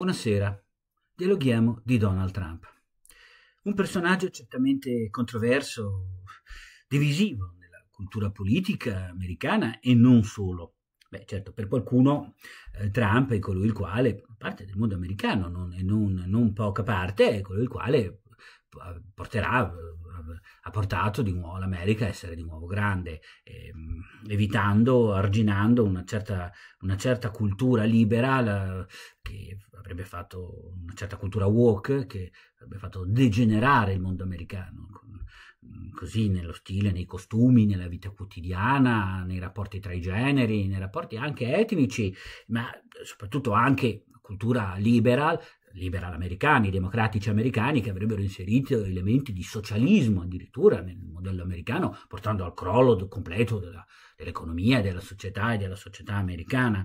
Buonasera, dialoghiamo di Donald Trump. Un personaggio certamente controverso, divisivo nella cultura politica americana e non solo. Beh, certo, per qualcuno eh, Trump è colui il quale, parte del mondo americano non, e non, non poca parte, è colui il quale eh, porterà ha portato di nuovo, l'America a essere di nuovo grande, ehm, evitando, arginando una certa, una certa cultura libera la, che avrebbe fatto una certa cultura woke che avrebbe fatto degenerare il mondo americano, mm, così nello stile, nei costumi, nella vita quotidiana, nei rapporti tra i generi, nei rapporti anche etnici, ma soprattutto anche cultura liberal liberal americani, democratici americani che avrebbero inserito elementi di socialismo addirittura nel modello americano, portando al crollo completo della, dell'economia, della società e della società americana.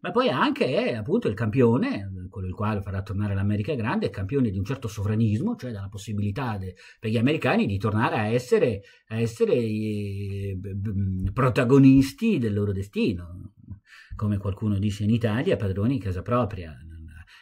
Ma poi anche è appunto il campione, quello il quale farà tornare l'America grande, è campione di un certo sovranismo, cioè della possibilità de, per gli americani di tornare a essere, a essere i, b, b, protagonisti del loro destino, come qualcuno dice in Italia, padroni in casa propria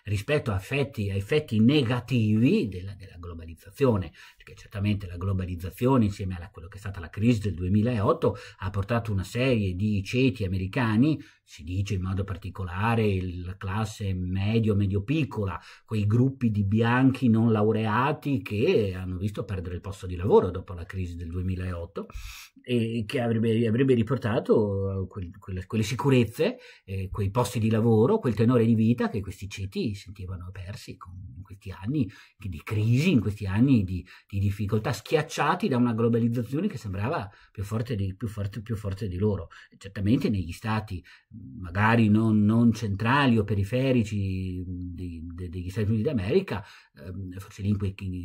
rispetto a effetti, a effetti negativi della, della globalizzazione, perché certamente la globalizzazione insieme a quello che è stata la crisi del 2008 ha portato una serie di ceti americani, si dice in modo particolare la classe medio-medio-piccola, quei gruppi di bianchi non laureati che hanno visto perdere il posto di lavoro dopo la crisi del 2008 e che avrebbe, avrebbe riportato eh, quel, quelle, quelle, sicurezze, eh, quei posti di lavoro, quel tenore di vita che questi ceti sentivano persi in questi anni di crisi, in questi anni di, di di difficoltà, schiacciati da una globalizzazione che sembrava più forte di, più forte, più forte di loro. Certamente negli stati magari non, non centrali o periferici di, de, degli Stati Uniti d'America, ehm, forse lì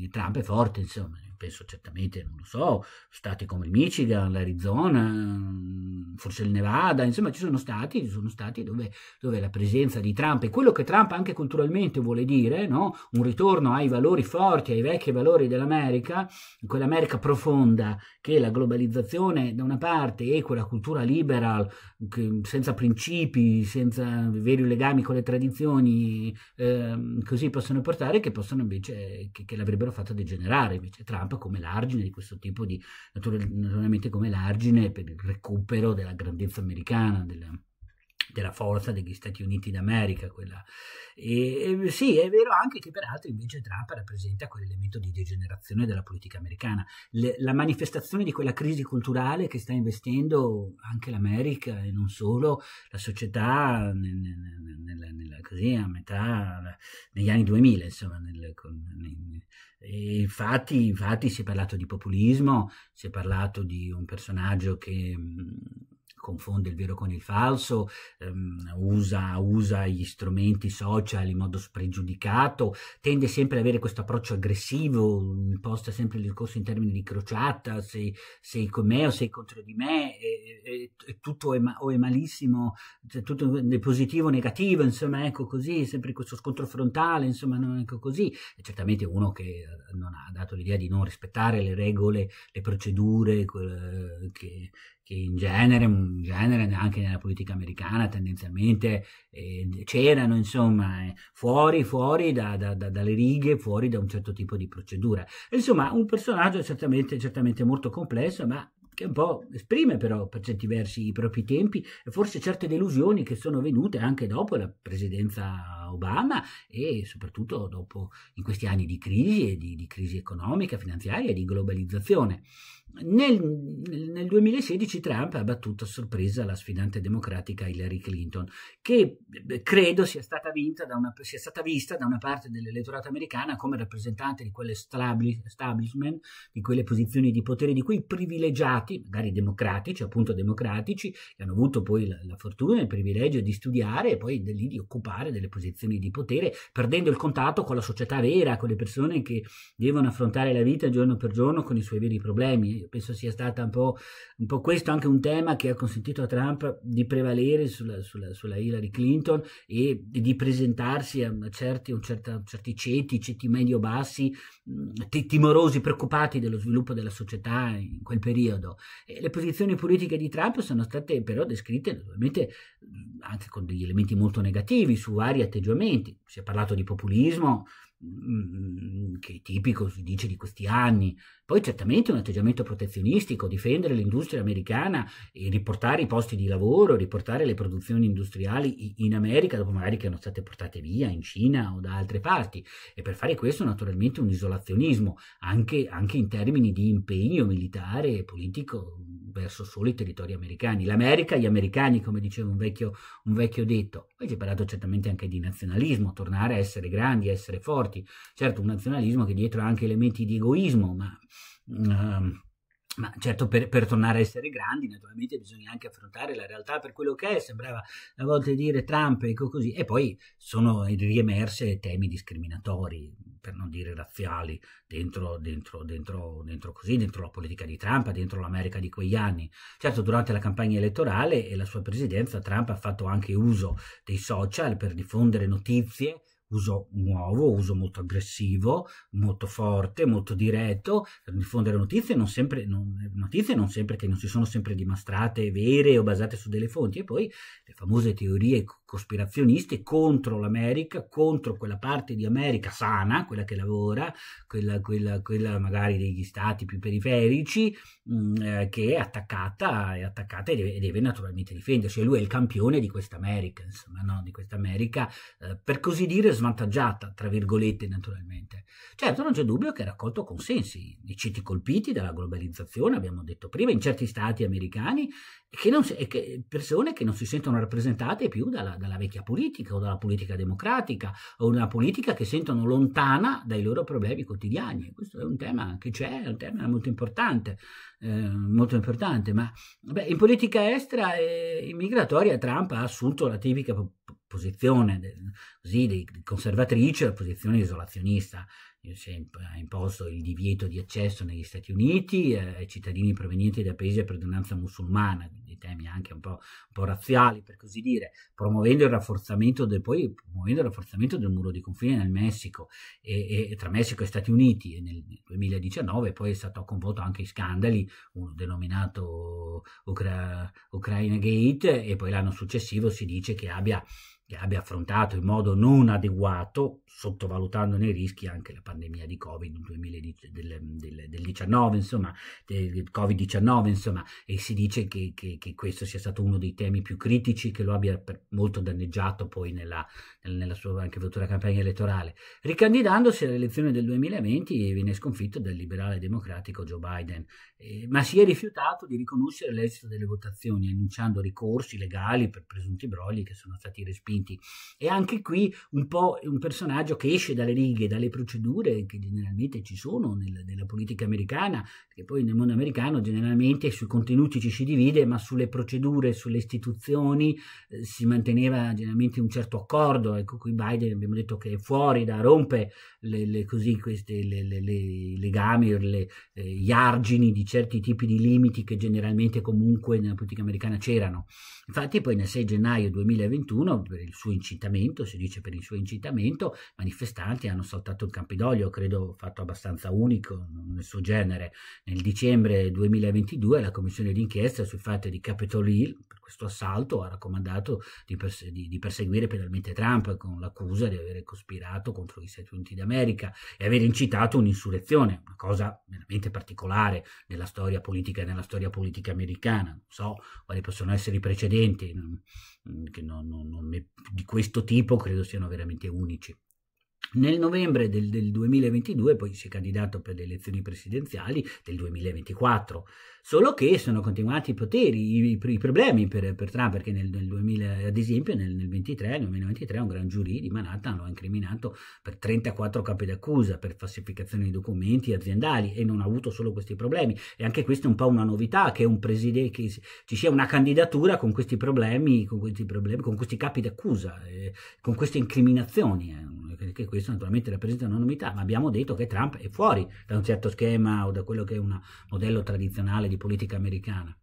Trump è forte, insomma, penso certamente, non lo so, stati come il Michigan, l'Arizona, mm, forse il Nevada, insomma ci sono stati, ci sono stati dove, dove la presenza di Trump e quello che Trump anche culturalmente vuole dire, no? un ritorno ai valori forti, ai vecchi valori dell'America, quell'America profonda che la globalizzazione da una parte e quella cultura liberal senza principi, senza veri legami con le tradizioni, ehm, così possono portare, che possono invece, che, che l'avrebbero fatto degenerare. Invece Trump come l'argine di questo tipo di, naturalmente come l'argine per il recupero della grandezza americana, della, della forza degli Stati Uniti d'America. Quella. E, e, sì, è vero anche che peraltro invece Trump rappresenta quell'elemento di degenerazione della politica americana, Le, la manifestazione di quella crisi culturale che sta investendo anche l'America e non solo, la società nella, nel, così, a metà negli anni 2000, insomma, infatti, infatti si è parlato di populismo, si è parlato di un personaggio che confonde il vero con il falso, ehm, usa, usa, gli strumenti social in modo spregiudicato, tende sempre ad avere questo approccio aggressivo, imposta sempre il discorso in termini di crociata, sei, sei con me o sei contro di me, e, e, e tutto è, ma, o è malissimo, cioè tutto è positivo o negativo, insomma, ecco così, sempre questo scontro frontale, insomma, non ecco così. E certamente uno che eh, non ha dato l'idea di non rispettare le regole, le procedure, che, che in genere mm, genere neanche nella politica americana tendenzialmente eh, c'erano insomma eh, fuori, fuori da, da, da, dalle righe, fuori da un certo tipo di procedura. Insomma un personaggio certamente, certamente molto complesso ma che un po' esprime però per certi versi i propri tempi e forse certe delusioni che sono venute anche dopo la presidenza Obama e soprattutto dopo in questi anni di crisi e di, di crisi economica, finanziaria e di globalizzazione. Nel, nel, 2016 Trump ha battuto a sorpresa la sfidante democratica Hillary Clinton, che eh, credo sia stata, una, sia stata vista da una parte dell'elettorato americana come rappresentante di quell'establishment, di quelle posizioni di potere, di quei privilegiati, magari democratici, appunto democratici, che hanno avuto poi la, la fortuna e il privilegio di studiare e poi lì di occupare delle posizioni di potere, perdendo il contatto con la società vera, con le persone che devono affrontare la vita giorno per giorno con i suoi veri problemi io penso sia stato un po', un po', questo anche un tema che ha consentito a Trump di prevalere sulla, sulla, sulla Hillary Clinton e di presentarsi a certi, un certa, a certi ceti, ceti medio-bassi, timorosi, preoccupati dello sviluppo della società in quel periodo. E le posizioni politiche di Trump sono state però descritte naturalmente anche con degli elementi molto negativi su vari atteggiamenti. Si è parlato di populismo, Mm, mm, mm, che è tipico, si dice, di questi anni. Poi certamente un atteggiamento protezionistico, difendere l'industria americana e riportare i posti di lavoro, riportare le produzioni industriali in America, dopo magari che erano state portate via in Cina o da altre parti. E per fare questo naturalmente un isolazionismo, anche, anche in termini di impegno militare e politico verso solo i territori americani. L'America, gli americani, come diceva un vecchio, un vecchio detto. Poi si è parlato certamente anche di nazionalismo, tornare a essere grandi, a essere forti forti. Certo, un nazionalismo che dietro ha anche elementi di egoismo, ma... Um, ma certo, per, per, tornare a essere grandi, naturalmente bisogna anche affrontare la realtà per quello che è. Sembrava a volte dire Trump e ecco così, e poi sono riemerse temi discriminatori, per non dire razziali, dentro, dentro, dentro, dentro così, dentro la politica di Trump, dentro l'America di quegli anni. Certo, durante la campagna elettorale e la sua presidenza, Trump ha fatto anche uso dei social per diffondere notizie uso nuovo, uso molto aggressivo, molto forte, molto diretto, per diffondere notizie non sempre, non, notizie non sempre che non si sono sempre dimostrate vere o basate su delle fonti, e poi le famose teorie cospirazioniste contro l'America, contro quella parte di America sana, quella che lavora, quella, quella, quella magari degli stati più periferici, mh, mm, eh, che è attaccata, è attaccata e deve, deve, naturalmente difendersi, e lui è il campione di questa America, insomma, no? di questa America, eh, per così dire, svantaggiata, tra virgolette naturalmente. Certo, non c'è dubbio che ha raccolto consensi, nei ceti colpiti dalla globalizzazione, abbiamo detto prima, in certi stati americani, che non, che persone che non si sentono rappresentate più dalla, dalla, vecchia politica o dalla politica democratica o una politica che sentono lontana dai loro problemi quotidiani. Questo è un tema che c'è, è un tema molto importante, eh, molto importante, ma beh, in politica estera e eh, immigratoria Trump ha assunto la tipica posizione così, conservatrice alla posizione isolazionista. Eh, ha imposto il divieto di accesso negli Stati Uniti eh, ai cittadini provenienti da paesi a predominanza musulmana, quindi temi anche un po', un po', razziali, per così dire, promuovendo il rafforzamento del, poi, promuovendo il rafforzamento del muro di confine nel Messico e, e, tra Messico e Stati Uniti. E nel 2019 poi è stato coinvolto anche i scandali, uno denominato Ucra- Ucraina Gate, e poi l'anno successivo si dice che abbia che abbia affrontato in modo non adeguato, sottovalutandone i rischi, anche la pandemia di Covid 2019, del, del, del, 19, insomma, del Covid-19, insomma, e si dice che, che, che, questo sia stato uno dei temi più critici che lo abbia molto danneggiato poi nella, nella sua anche futura campagna elettorale. Ricandidandosi alle elezioni del 2020 viene sconfitto dal liberale democratico Joe Biden, eh, ma si è rifiutato di riconoscere l'esito delle votazioni, annunciando ricorsi legali per presunti brogli che sono stati respinti Uniti. E anche qui un po' un personaggio che esce dalle righe, dalle procedure che generalmente ci sono nel, nella politica americana, che poi nel mondo americano generalmente sui contenuti ci si divide, ma sulle procedure, sulle istituzioni eh, si manteneva generalmente un certo accordo. Ecco, qui Biden abbiamo detto che è fuori da rompe le, le, così, queste, le, le legami, le, eh, gli argini di certi tipi di limiti che generalmente comunque nella politica americana c'erano. Infatti poi nel 6 gennaio 2021, per il suo incitamento, si dice per il suo incitamento, manifestanti hanno saltato il Campidoglio, credo fatto abbastanza unico nel suo genere. Nel dicembre 2022 la commissione d'inchiesta sui fatti di Capitol Hill, per questo assalto, ha raccomandato di, perse- di, di perseguire penalmente Trump con l'accusa di avere cospirato contro gli Stati Uniti d'America e aver incitato un'insurrezione, una cosa veramente particolare nella storia politica, nella storia politica americana. Non so quali possono essere i precedenti, che non, non, non, di questo tipo credo siano veramente unici. Nel novembre del, del, 2022 poi si è candidato per le elezioni presidenziali del 2024, solo che sono continuati i poteri, i, i problemi per, per, Trump, perché nel, nel 2000, ad esempio nel, nel, 23, nel 2023 un gran giurì di Manhattan lo ha incriminato per 34 capi d'accusa, per falsificazione di documenti aziendali e non ha avuto solo questi problemi. E anche questa è un po' una novità, che, un preside, che ci sia una candidatura con questi problemi, con questi, problemi, con questi capi d'accusa, eh, con queste incriminazioni. Eh, che questo naturalmente rappresenta una novità, ma abbiamo detto che Trump è fuori da un certo schema o da quello che è un modello tradizionale di politica americana.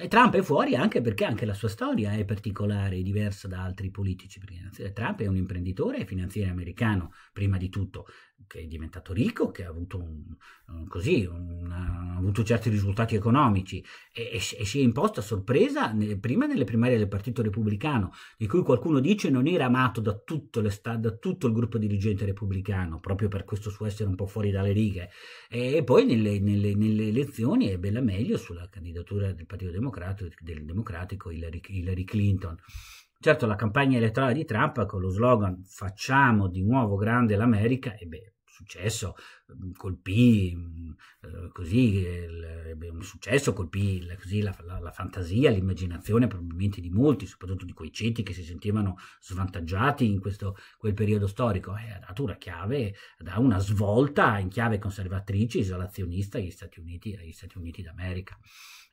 E Trump è fuori anche perché anche la sua storia è particolare, e diversa da altri politici. Trump è un imprenditore e finanziere americano, prima di tutto che è diventato ricco, che ha avuto, un, così, un, ha avuto certi risultati economici e, e, e si è imposta a sorpresa nel, prima nelle primarie del Partito Repubblicano, di cui qualcuno dice non era amato da tutto, da tutto il gruppo dirigente repubblicano, proprio per questo suo essere un po' fuori dalle righe, e, poi nelle, nelle, nelle elezioni è bella meglio sulla candidatura del Partito Democratico, del Democratico Hillary, Hillary Clinton. Certo, la campagna elettorale di Trump con lo slogan Facciamo di nuovo grande l'America, e beh, successo, colpì eh, così il, eh, un successo, colpì la, così, la, la, la, fantasia, l'immaginazione probabilmente di molti, soprattutto di quei ceti che si sentivano svantaggiati in questo, quel periodo storico. Eh, ha dato una chiave, da una svolta in chiave conservatrice, isolazionista agli Stati Uniti, agli Stati Uniti d'America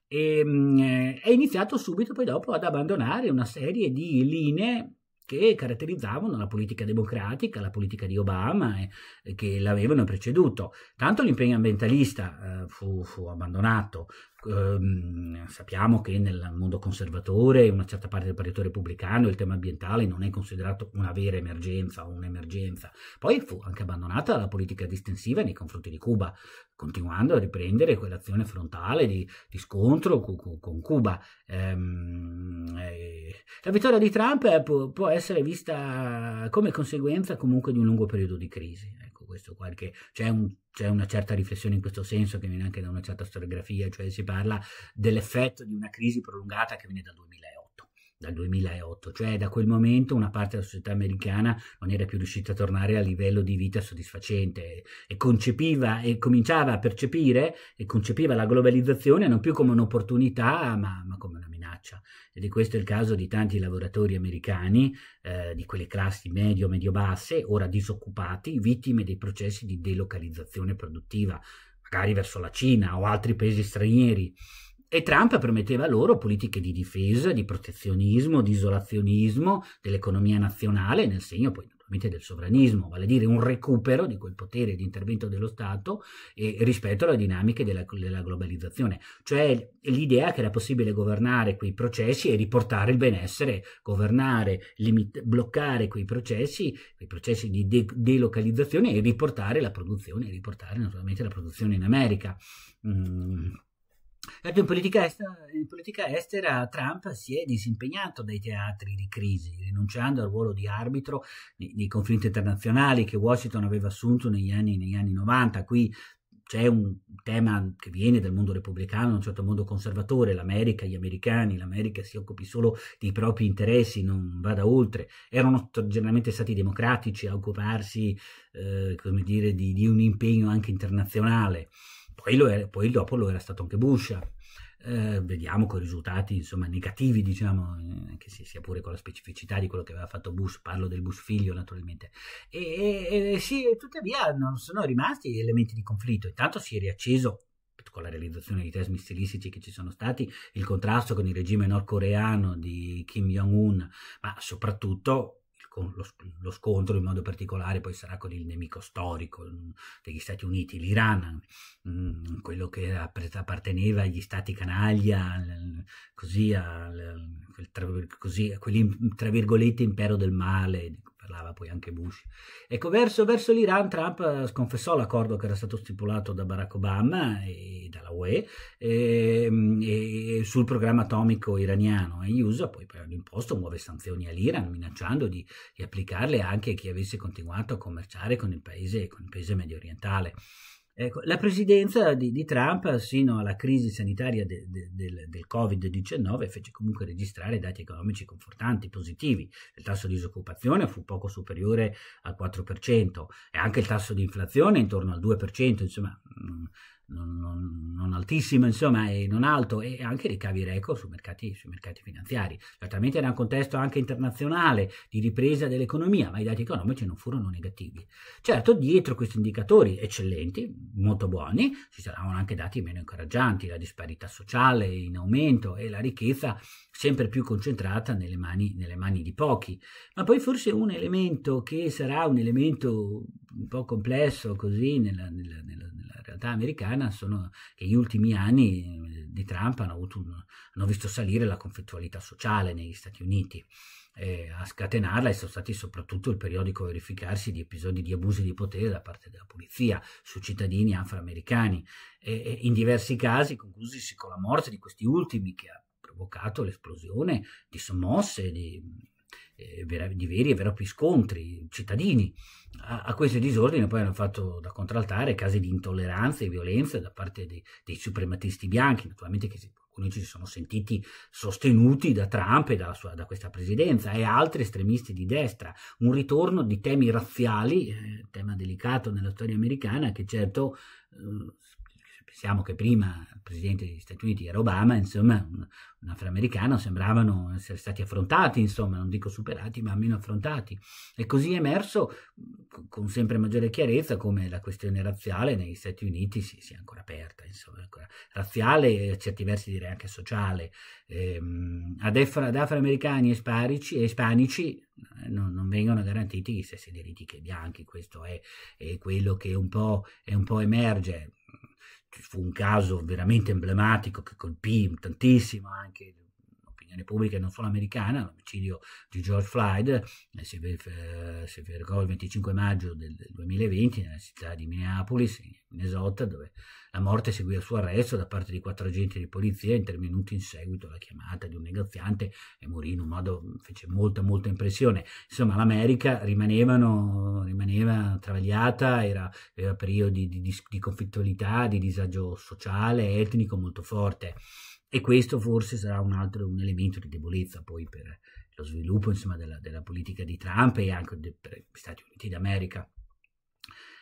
e ehm, mh, eh, è iniziato subito poi dopo ad abbandonare una serie di linee che caratterizzavano la politica democratica, la politica di Obama e eh, che l'avevano preceduto. Tanto l'impegno ambientalista eh, fu, fu, abbandonato, ehm, sappiamo che nel mondo conservatore, una certa parte del Partito Repubblicano, il tema ambientale non è considerato una vera emergenza o un'emergenza. Poi fu anche abbandonata la politica distensiva nei confronti di Cuba, continuando a riprendere quell'azione frontale di, di scontro cu, cu, con Cuba. Ehm, eh, la vittoria di Trump può, può, essere vista come conseguenza comunque di un lungo periodo di crisi. Ecco questo qualche, c'è, un, c'è, una certa riflessione in questo senso che viene anche da una certa storiografia, cioè si parla dell'effetto di una crisi prolungata che viene dal 2008 dal 2008, cioè da quel momento una parte della società americana non era più riuscita a tornare a livello di vita soddisfacente e concepiva e cominciava a percepire e concepiva la globalizzazione non più come un'opportunità ma, ma come una minaccia ed è questo il caso di tanti lavoratori americani eh, di quelle classi medio-medio-basse ora disoccupati, vittime dei processi di delocalizzazione produttiva magari verso la Cina o altri paesi stranieri e Trump prometteva loro politiche di difesa, di protezionismo, di isolazionismo dell'economia nazionale, nel segno poi naturalmente del sovranismo, vale a dire un recupero di quel potere di intervento dello Stato eh, rispetto alle dinamiche della, della, globalizzazione. Cioè l'idea che era possibile governare quei processi e riportare il benessere, governare, limit- bloccare quei processi, quei processi di de- delocalizzazione e riportare la produzione, riportare naturalmente la produzione in America. Mm Ecco, in politica, estera, eh, in politica estera Trump si è disimpegnato dai teatri di crisi, rinunciando al ruolo di arbitro nei, nei conflitti internazionali che Washington aveva assunto negli anni, negli anni 90. Qui c'è un tema che viene dal mondo repubblicano, da un certo mondo conservatore, l'America, gli americani, l'America si occupi solo dei propri interessi, non vada oltre. Erano generalmente stati i democratici a occuparsi, eh, come dire, di, di un impegno anche internazionale poi, era, poi dopo lo era stato anche Bush. Eh, vediamo con risultati insomma negativi diciamo eh, che sia pure con la specificità di quello che aveva fatto Bush parlo del Bush figlio naturalmente e, e sì, tuttavia non sono rimasti elementi di conflitto intanto si è riacceso con la realizzazione di test missilistici che ci sono stati, il contrasto con il regime nordcoreano di Kim Jong-un, ma soprattutto con lo, lo, scontro in modo particolare poi sarà con il nemico storico mm, degli Stati Uniti, l'Iran, mm, quello che apparteneva agli stati canaglia, così, a, così a quell'impero del male, parlava poi anche Bush. Ecco, verso, verso l'Iran Trump eh, sconfessò l'accordo che era stato stipulato da Barack Obama e dalla UE ehm, e, e sul programma atomico iraniano e gli USA poi hanno imposto nuove sanzioni all'Iran minacciando di, di applicarle anche a chi avesse continuato a commerciare con il paese, con il paese medio orientale. Ecco, la presidenza di, di, Trump, sino alla crisi sanitaria de, de, del, del, Covid-19, fece comunque registrare dati economici confortanti, positivi. Il tasso di disoccupazione fu poco superiore al 4% e anche il tasso di inflazione intorno al 2%, insomma, non, non, non, altissimo, insomma, e non alto, e anche ricavi record su mercati, sui mercati finanziari. Certamente era un contesto anche internazionale di ripresa dell'economia, ma i dati economici non furono negativi. Certo, dietro questi indicatori eccellenti, molto buoni, ci saranno anche dati meno incoraggianti, la disparità sociale in aumento e la ricchezza sempre più concentrata nelle mani, nelle mani di pochi. Ma poi forse un elemento che sarà un elemento un po' complesso così nella, nella, nella società americana sono che gli ultimi anni eh, di Trump hanno, un, hanno visto salire la conflittualità sociale negli Stati Uniti. Eh, a scatenarla e sono stati soprattutto il periodico verificarsi di episodi di abusi di potere da parte della polizia su cittadini afroamericani, e, e in diversi casi conclusisi con la morte di questi ultimi che ha provocato l'esplosione di sommosse, di eh, di veri e propri scontri cittadini. A, a questo disordine poi hanno fatto da contraltare casi di intolleranza e violenza da parte dei, dei suprematisti bianchi, naturalmente che alcuni ci si sono sentiti sostenuti da Trump e sua, da questa presidenza e altri estremisti di destra. Un ritorno di temi razziali, eh, tema delicato nella storia americana, che certo eh, pensiamo che prima il presidente degli Stati Uniti era Obama, insomma, un, un afroamericano, sembravano essere stati affrontati, insomma, non dico superati, ma almeno affrontati. E così è emerso con sempre maggiore chiarezza come la questione razziale negli Stati Uniti sia sì, ancora aperta, insomma, ancora ecco, razziale e a certi versi direi anche sociale. Ehm, ad, afro, ad afroamericani e, sparici, e ispanici eh, non, non, vengono garantiti gli stessi diritti che i bianchi, questo è, è quello che un po', un po' emerge fu un caso veramente emblematico che colpì tantissimo anche Repubblica non solo americana, l'omicidio di George Floyd, si, eh, si verificò eh, il 25 maggio del 2020 nella città di Minneapolis, in Minnesota, dove la morte seguì al suo arresto da parte di quattro agenti di polizia intervenuti in seguito alla chiamata di un negoziante e morì in un modo che fece molta molta impressione. Insomma, l'America rimaneva travagliata, era, era periodi di, di, di conflittualità, di disagio sociale, etnico molto forte. E questo forse sarà un altro un elemento di debolezza poi per lo sviluppo insomma, della, della, politica di Trump e anche de, per gli Stati Uniti d'America.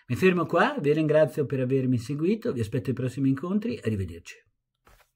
Mi fermo qua, vi ringrazio per avermi seguito, vi aspetto ai prossimi incontri, arrivederci.